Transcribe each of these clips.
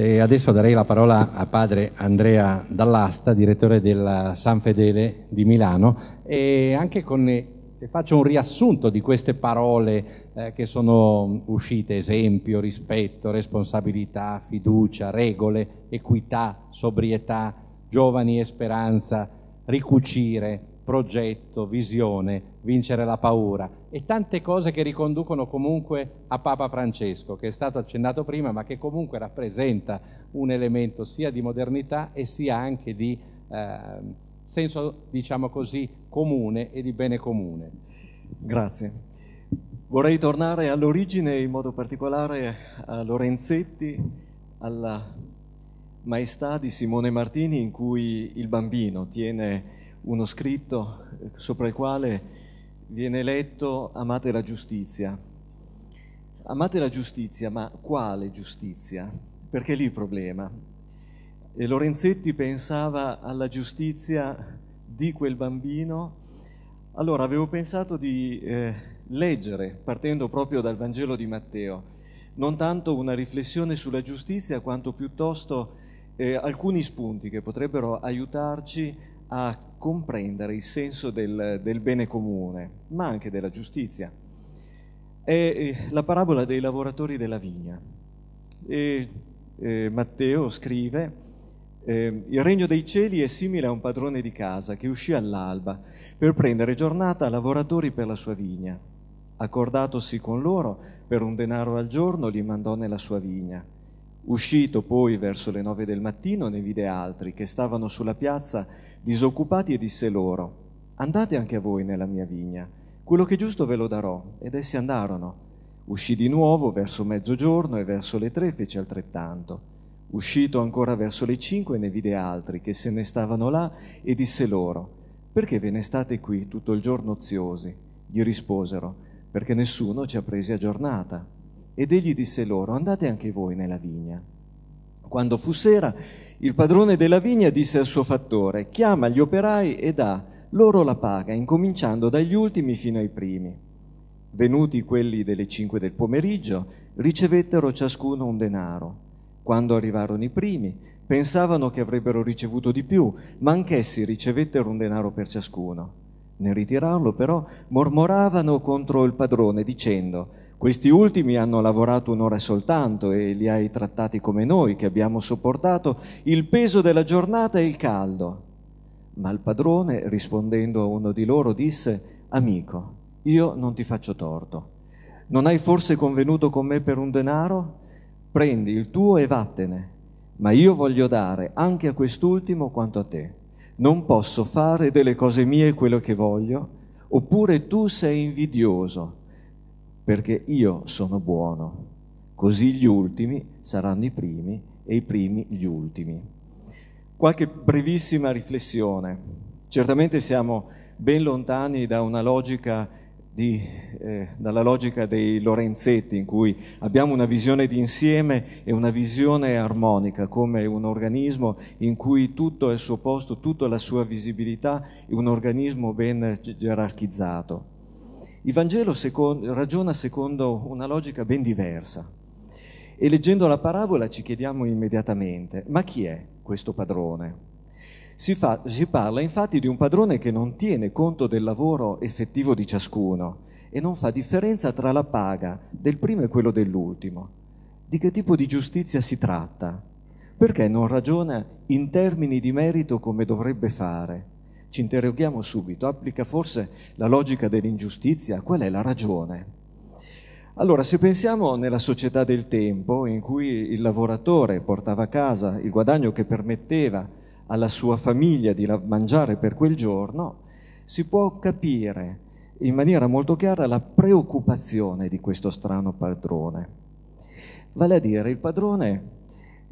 E adesso darei la parola a padre Andrea Dall'Asta, direttore della San Fedele di Milano, e anche con faccio un riassunto di queste parole eh, che sono uscite, esempio, rispetto, responsabilità, fiducia, regole, equità, sobrietà, giovani e speranza, ricucire, progetto, visione, vincere la paura e tante cose che riconducono comunque a Papa Francesco, che è stato accennato prima, ma che comunque rappresenta un elemento sia di modernità e sia anche di eh, senso, diciamo così, comune e di bene comune. Grazie. Vorrei tornare all'origine, in modo particolare a Lorenzetti, alla maestà di Simone Martini in cui il bambino tiene uno scritto sopra il quale viene letto amate la giustizia. Amate la giustizia, ma quale giustizia? Perché lì il problema. E Lorenzetti pensava alla giustizia di quel bambino. Allora avevo pensato di eh, leggere, partendo proprio dal Vangelo di Matteo, non tanto una riflessione sulla giustizia quanto piuttosto eh, alcuni spunti che potrebbero aiutarci a comprendere il senso del, del bene comune, ma anche della giustizia. È eh, la parabola dei lavoratori della vigna. E, eh, Matteo scrive, eh, il regno dei cieli è simile a un padrone di casa che uscì all'alba per prendere giornata a lavoratori per la sua vigna. Accordatosi con loro, per un denaro al giorno li mandò nella sua vigna Uscito poi verso le nove del mattino ne vide altri che stavano sulla piazza disoccupati e disse loro, andate anche voi nella mia vigna, quello che è giusto ve lo darò. Ed essi andarono. Uscì di nuovo verso mezzogiorno e verso le tre fece altrettanto. Uscito ancora verso le cinque ne vide altri che se ne stavano là e disse loro, perché ve ne state qui tutto il giorno oziosi? Gli risposero, perché nessuno ci ha presi a giornata. Ed egli disse loro, andate anche voi nella vigna. Quando fu sera, il padrone della vigna disse al suo fattore, chiama gli operai e dà loro la paga, incominciando dagli ultimi fino ai primi. Venuti quelli delle cinque del pomeriggio, ricevettero ciascuno un denaro. Quando arrivarono i primi, pensavano che avrebbero ricevuto di più, ma anch'essi ricevettero un denaro per ciascuno. Nel ritirarlo però mormoravano contro il padrone dicendo questi ultimi hanno lavorato un'ora soltanto e li hai trattati come noi, che abbiamo sopportato il peso della giornata e il caldo. Ma il padrone, rispondendo a uno di loro, disse, Amico, io non ti faccio torto. Non hai forse convenuto con me per un denaro? Prendi il tuo e vattene, ma io voglio dare anche a quest'ultimo quanto a te. Non posso fare delle cose mie quello che voglio, oppure tu sei invidioso perché io sono buono. Così gli ultimi saranno i primi e i primi gli ultimi. Qualche brevissima riflessione. Certamente siamo ben lontani da logica di, eh, dalla logica dei Lorenzetti, in cui abbiamo una visione di insieme e una visione armonica, come un organismo in cui tutto è il suo posto, tutta la sua visibilità, un organismo ben gerarchizzato. Il Vangelo secondo, ragiona secondo una logica ben diversa e leggendo la parabola ci chiediamo immediatamente, ma chi è questo padrone? Si, fa, si parla infatti di un padrone che non tiene conto del lavoro effettivo di ciascuno e non fa differenza tra la paga del primo e quello dell'ultimo. Di che tipo di giustizia si tratta? Perché non ragiona in termini di merito come dovrebbe fare? ci interroghiamo subito, applica forse la logica dell'ingiustizia? Qual è la ragione? Allora, se pensiamo nella società del tempo in cui il lavoratore portava a casa il guadagno che permetteva alla sua famiglia di mangiare per quel giorno, si può capire in maniera molto chiara la preoccupazione di questo strano padrone. Vale a dire, il padrone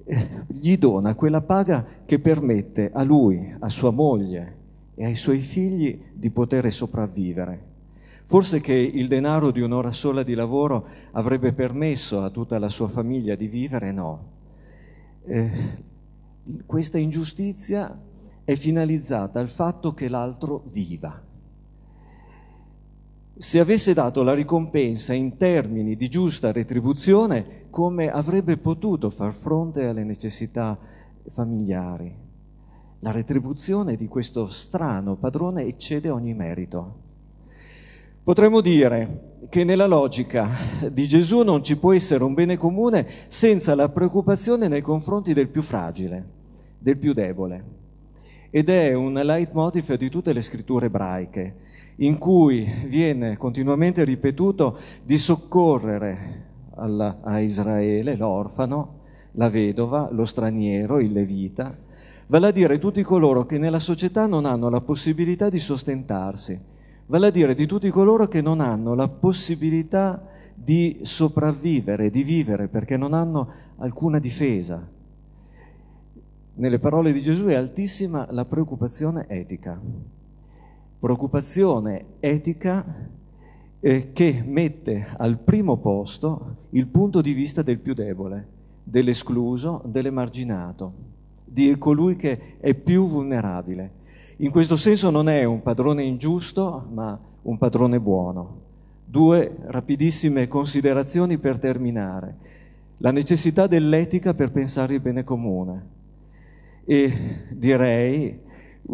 eh, gli dona quella paga che permette a lui, a sua moglie, e ai suoi figli di poter sopravvivere. Forse che il denaro di un'ora sola di lavoro avrebbe permesso a tutta la sua famiglia di vivere, no. Eh, questa ingiustizia è finalizzata al fatto che l'altro viva. Se avesse dato la ricompensa in termini di giusta retribuzione, come avrebbe potuto far fronte alle necessità familiari? La retribuzione di questo strano padrone eccede ogni merito. Potremmo dire che nella logica di Gesù non ci può essere un bene comune senza la preoccupazione nei confronti del più fragile, del più debole. Ed è un leitmotiv di tutte le scritture ebraiche, in cui viene continuamente ripetuto di soccorrere alla, a Israele l'orfano, la vedova, lo straniero, il levita, vale a dire tutti coloro che nella società non hanno la possibilità di sostentarsi, vale a dire di tutti coloro che non hanno la possibilità di sopravvivere, di vivere, perché non hanno alcuna difesa. Nelle parole di Gesù è altissima la preoccupazione etica, preoccupazione etica eh, che mette al primo posto il punto di vista del più debole, dell'escluso, dell'emarginato di colui che è più vulnerabile. In questo senso non è un padrone ingiusto, ma un padrone buono. Due rapidissime considerazioni per terminare. La necessità dell'etica per pensare il bene comune. E direi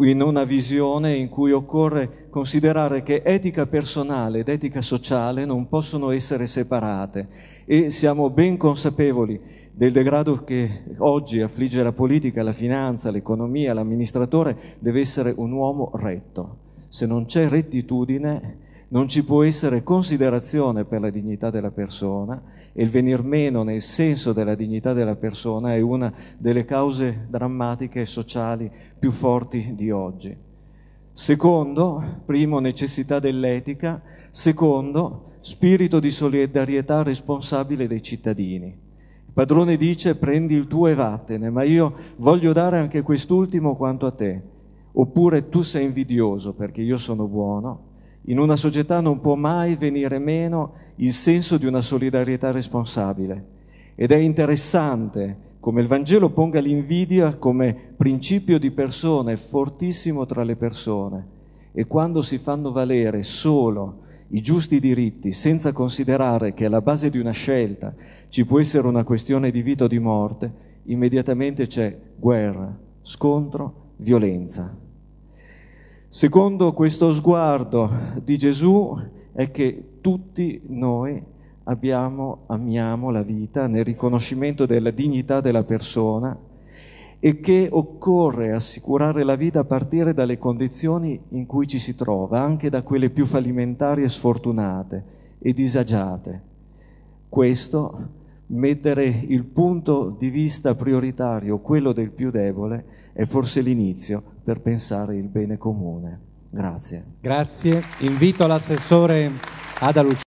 in una visione in cui occorre considerare che etica personale ed etica sociale non possono essere separate e siamo ben consapevoli del degrado che oggi affligge la politica, la finanza, l'economia, l'amministratore deve essere un uomo retto. Se non c'è rettitudine non ci può essere considerazione per la dignità della persona e il venir meno nel senso della dignità della persona è una delle cause drammatiche e sociali più forti di oggi. Secondo, primo, necessità dell'etica, secondo, spirito di solidarietà responsabile dei cittadini. Il padrone dice prendi il tuo e vattene, ma io voglio dare anche quest'ultimo quanto a te. Oppure tu sei invidioso perché io sono buono, in una società non può mai venire meno il senso di una solidarietà responsabile ed è interessante come il Vangelo ponga l'invidia come principio di persone fortissimo tra le persone e quando si fanno valere solo i giusti diritti senza considerare che alla base di una scelta ci può essere una questione di vita o di morte, immediatamente c'è guerra, scontro, violenza. Secondo questo sguardo di Gesù è che tutti noi abbiamo, amiamo la vita nel riconoscimento della dignità della persona e che occorre assicurare la vita a partire dalle condizioni in cui ci si trova, anche da quelle più fallimentari e sfortunate e disagiate. Questo è mettere il punto di vista prioritario, quello del più debole, è forse l'inizio per pensare il bene comune. Grazie. Grazie. Invito l'assessore Ada